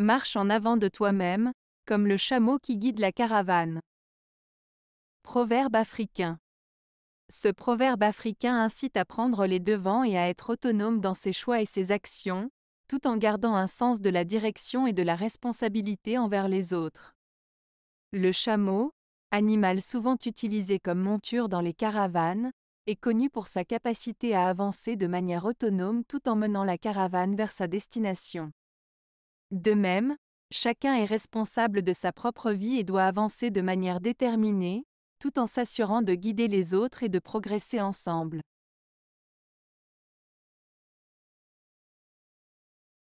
Marche en avant de toi-même, comme le chameau qui guide la caravane. Proverbe africain. Ce proverbe africain incite à prendre les devants et à être autonome dans ses choix et ses actions, tout en gardant un sens de la direction et de la responsabilité envers les autres. Le chameau, animal souvent utilisé comme monture dans les caravanes, est connu pour sa capacité à avancer de manière autonome tout en menant la caravane vers sa destination. De même, chacun est responsable de sa propre vie et doit avancer de manière déterminée, tout en s'assurant de guider les autres et de progresser ensemble.